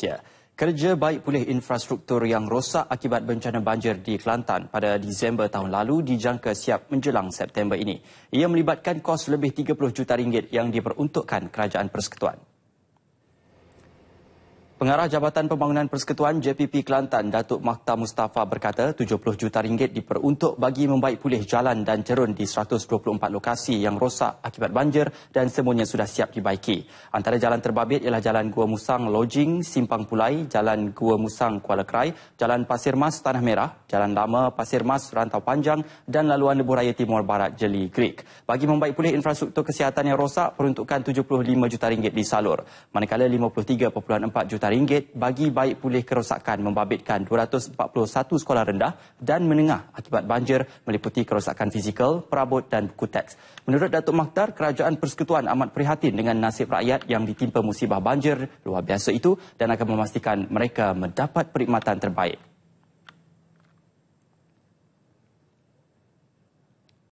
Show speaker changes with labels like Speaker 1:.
Speaker 1: Ya. Kerja baik pulih infrastruktur yang rosak akibat bencana banjir di Kelantan pada Disember tahun lalu dijangka siap menjelang September ini. Ia melibatkan kos lebih 30 juta ringgit yang diperuntukkan kerajaan persekutuan. Pengarah Jabatan Pembangunan Persekutuan JPP Kelantan, Datuk Mahta Mustafa berkata 70 juta ringgit diperuntuk bagi membaik pulih jalan dan cerun di 124 lokasi yang rosak akibat banjir dan semuanya sudah siap dibaiki. Antara jalan terbabit ialah Jalan Gua Musang Lodging, Simpang Pulai, Jalan Gua Musang Kuala Kerai, Jalan Pasir Mas Tanah Merah, Jalan Lama Pasir Mas Rantau Panjang dan Laluan Lebuh Raya Timur Barat Jeli Creek. Bagi membaik pulih infrastruktur kesihatan yang rosak, peruntukan 75 juta ringgit disalur. Manakala 53.4 juta ringgit bagi baik pulih kerosakan membabitkan 241 sekolah rendah dan menengah akibat banjir meliputi kerosakan fizikal, perabot dan buku teks. Menurut Datuk Maktar Kerajaan Persekutuan amat prihatin dengan nasib rakyat yang ditimpa musibah banjir luar biasa itu dan akan memastikan mereka mendapat perkhidmatan terbaik.